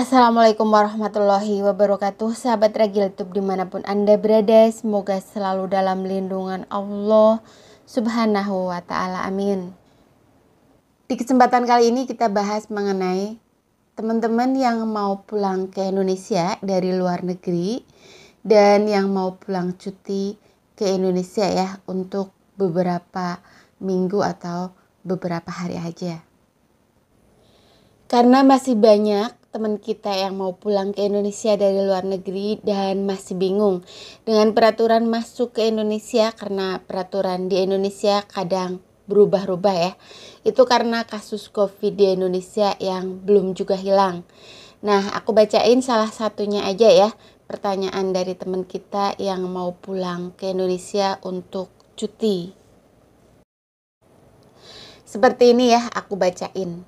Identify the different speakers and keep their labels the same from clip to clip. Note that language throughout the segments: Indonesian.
Speaker 1: Assalamualaikum warahmatullahi wabarakatuh Sahabat ragil, Youtube dimanapun anda berada Semoga selalu dalam lindungan Allah Subhanahu wa ta'ala amin Di kesempatan kali ini kita bahas mengenai Teman-teman yang mau pulang ke Indonesia dari luar negeri Dan yang mau pulang cuti ke Indonesia ya Untuk beberapa minggu atau beberapa hari aja karena masih banyak teman kita yang mau pulang ke Indonesia dari luar negeri dan masih bingung dengan peraturan masuk ke Indonesia karena peraturan di Indonesia kadang berubah-ubah ya. Itu karena kasus COVID di Indonesia yang belum juga hilang. Nah, aku bacain salah satunya aja ya. Pertanyaan dari teman kita yang mau pulang ke Indonesia untuk cuti. Seperti ini ya, aku bacain.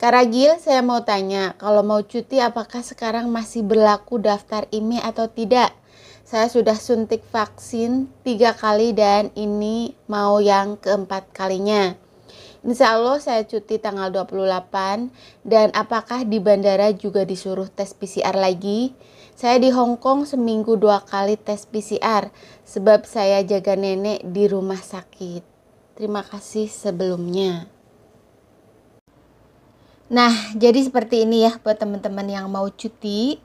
Speaker 1: Karagil, saya mau tanya, kalau mau cuti apakah sekarang masih berlaku daftar IMI atau tidak? Saya sudah suntik vaksin tiga kali dan ini mau yang keempat kalinya. Insya Allah saya cuti tanggal 28 dan apakah di bandara juga disuruh tes PCR lagi? Saya di Hong Kong seminggu dua kali tes PCR sebab saya jaga nenek di rumah sakit. Terima kasih sebelumnya. Nah, jadi seperti ini ya buat teman-teman yang mau cuti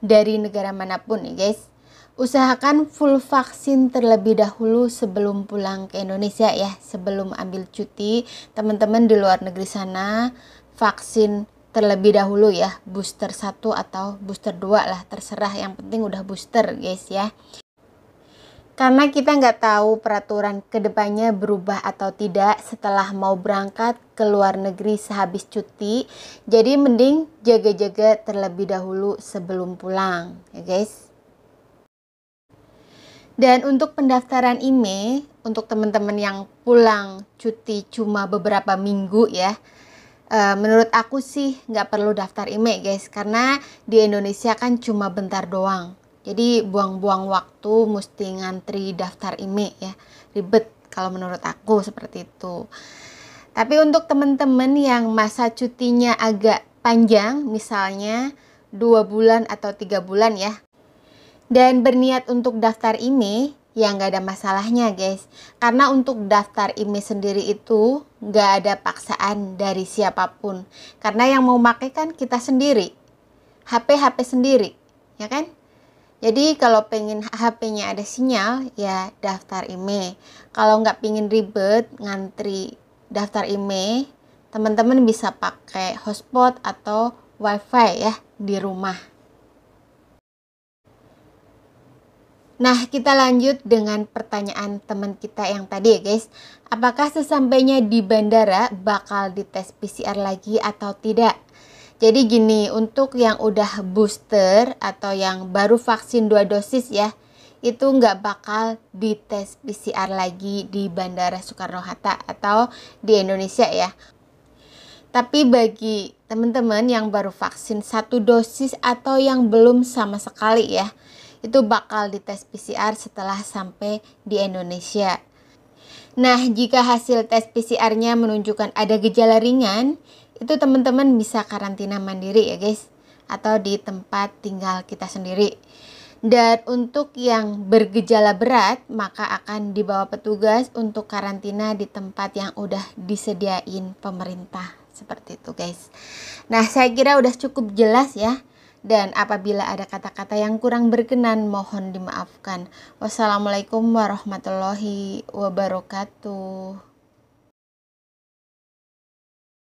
Speaker 1: dari negara manapun ya guys. Usahakan full vaksin terlebih dahulu sebelum pulang ke Indonesia ya, sebelum ambil cuti. Teman-teman di luar negeri sana vaksin terlebih dahulu ya, booster 1 atau booster 2 lah terserah yang penting udah booster guys ya. Karena kita nggak tahu peraturan kedepannya berubah atau tidak setelah mau berangkat ke luar negeri sehabis cuti. Jadi mending jaga-jaga terlebih dahulu sebelum pulang ya guys. Dan untuk pendaftaran IME, untuk teman-teman yang pulang cuti cuma beberapa minggu ya, eh, menurut aku sih nggak perlu daftar IME, guys karena di Indonesia kan cuma bentar doang jadi buang-buang waktu mesti ngantri daftar IME ya. Ribet kalau menurut aku seperti itu. Tapi untuk teman-teman yang masa cutinya agak panjang, misalnya dua bulan atau tiga bulan ya, dan berniat untuk daftar IME, ya nggak ada masalahnya guys. Karena untuk daftar IME sendiri itu nggak ada paksaan dari siapapun. Karena yang mau pakai kan kita sendiri, HP-HP sendiri, ya kan? Jadi kalau pengen HP-nya ada sinyal, ya daftar IMEI. Kalau nggak pingin ribet ngantri daftar IMEI, teman-teman bisa pakai hotspot atau wifi ya di rumah. Nah, kita lanjut dengan pertanyaan teman kita yang tadi ya guys. Apakah sesampainya di bandara bakal dites PCR lagi atau tidak? Jadi gini, untuk yang udah booster atau yang baru vaksin dua dosis ya, itu nggak bakal dites PCR lagi di Bandara Soekarno-Hatta atau di Indonesia ya. Tapi bagi teman-teman yang baru vaksin satu dosis atau yang belum sama sekali ya, itu bakal dites PCR setelah sampai di Indonesia. Nah, jika hasil tes PCR-nya menunjukkan ada gejala ringan, itu teman-teman bisa karantina mandiri ya guys atau di tempat tinggal kita sendiri dan untuk yang bergejala berat maka akan dibawa petugas untuk karantina di tempat yang udah disediain pemerintah seperti itu guys nah saya kira udah cukup jelas ya dan apabila ada kata-kata yang kurang berkenan, mohon dimaafkan. Wassalamualaikum warahmatullahi wabarakatuh.